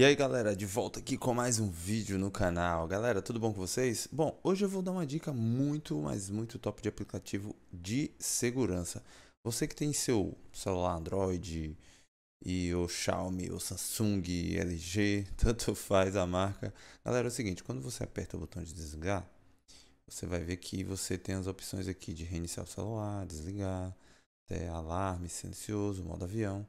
E aí galera, de volta aqui com mais um vídeo no canal. Galera, tudo bom com vocês? Bom, hoje eu vou dar uma dica muito, mas muito top de aplicativo de segurança. Você que tem seu celular Android e o Xiaomi, o Samsung, LG, tanto faz a marca. Galera, é o seguinte, quando você aperta o botão de desligar, você vai ver que você tem as opções aqui de reiniciar o celular, desligar, até alarme, silencioso, modo avião.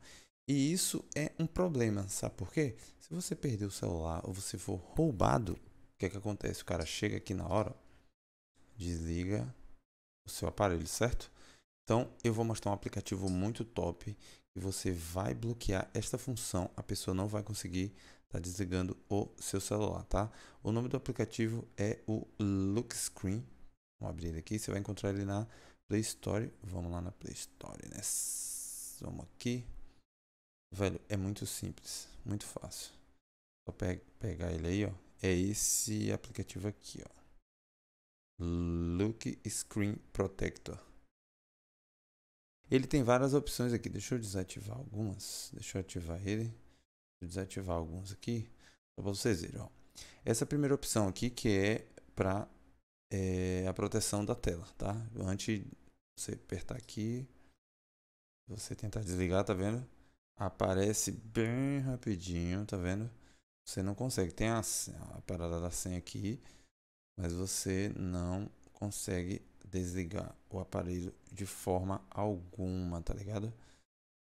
E isso é um problema, sabe por quê? Se você perder o celular ou você for roubado, o que é que acontece? O cara chega aqui na hora, desliga o seu aparelho, certo? Então, eu vou mostrar um aplicativo muito top que você vai bloquear esta função, a pessoa não vai conseguir tá desligando o seu celular, tá? O nome do aplicativo é o Look Screen. Vamos abrir ele aqui, você vai encontrar ele na Play Store. Vamos lá na Play Store, né? Vamos aqui. Velho, é muito simples, muito fácil. Só pegar ele aí, ó. É esse aplicativo aqui, ó. Look Screen Protector. Ele tem várias opções aqui. Deixa eu desativar algumas. Deixa eu ativar ele. Eu desativar alguns aqui. Só para vocês verem, ó. Essa primeira opção aqui que é para é, a proteção da tela, tá? Antes você apertar aqui, você tentar desligar, tá vendo? aparece bem rapidinho, tá vendo? Você não consegue. Tem a, a parada da senha aqui, mas você não consegue desligar o aparelho de forma alguma, tá ligado?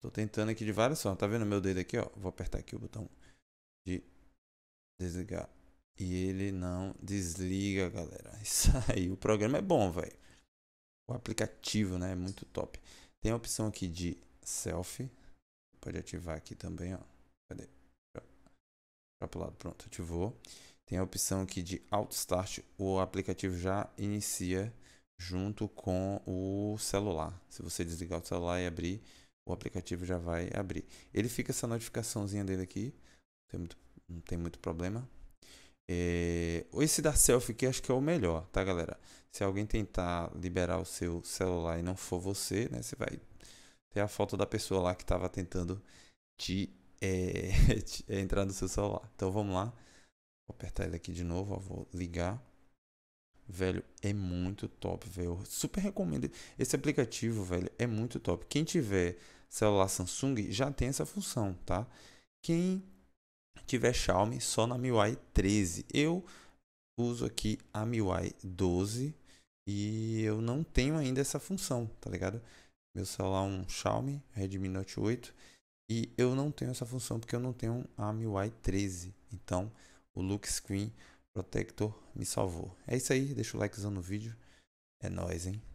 Tô tentando aqui de várias formas. Tá vendo meu dedo aqui, ó? Vou apertar aqui o botão de desligar. E ele não desliga, galera. Isso aí. O programa é bom, velho. O aplicativo, né? É muito top. Tem a opção aqui de selfie. Pode ativar aqui também, ó. Cadê? Para tá pro lado, pronto, ativou. Tem a opção aqui de Auto Start, o aplicativo já inicia junto com o celular. Se você desligar o celular e abrir, o aplicativo já vai abrir. Ele fica essa notificaçãozinha dele aqui, tem muito, não tem muito problema. É, esse da selfie aqui acho que é o melhor, tá galera? Se alguém tentar liberar o seu celular e não for você, né, você vai a foto da pessoa lá que estava tentando te, é, te é, entrar no seu celular. Então vamos lá. Vou apertar ele aqui de novo, ó, vou ligar. Velho, é muito top, velho. Super recomendo. Esse aplicativo, velho, é muito top. Quem tiver celular Samsung já tem essa função, tá? Quem tiver Xiaomi, só na MIUI 13. Eu uso aqui a MIUI 12 e eu não tenho ainda essa função, tá ligado? Meu celular é um Xiaomi Redmi Note 8 e eu não tenho essa função porque eu não tenho a MIUI 13. Então, o Look Screen Protector me salvou. É isso aí, deixa o likezão no vídeo. É nóis, hein?